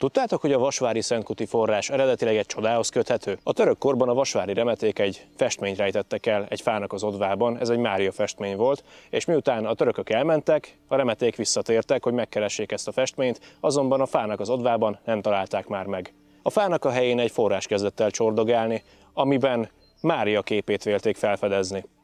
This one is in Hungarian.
Tudtátok, hogy a vasvári szentkuti forrás eredetileg egy csodához köthető? A török korban a vasvári remeték egy festményt rejtettek el egy fának az odvában, ez egy Mária festmény volt, és miután a törökök elmentek, a remeték visszatértek, hogy megkeressék ezt a festményt, azonban a fának az odvában nem találták már meg. A fának a helyén egy forrás kezdett el csordogálni, amiben Mária képét vélték felfedezni.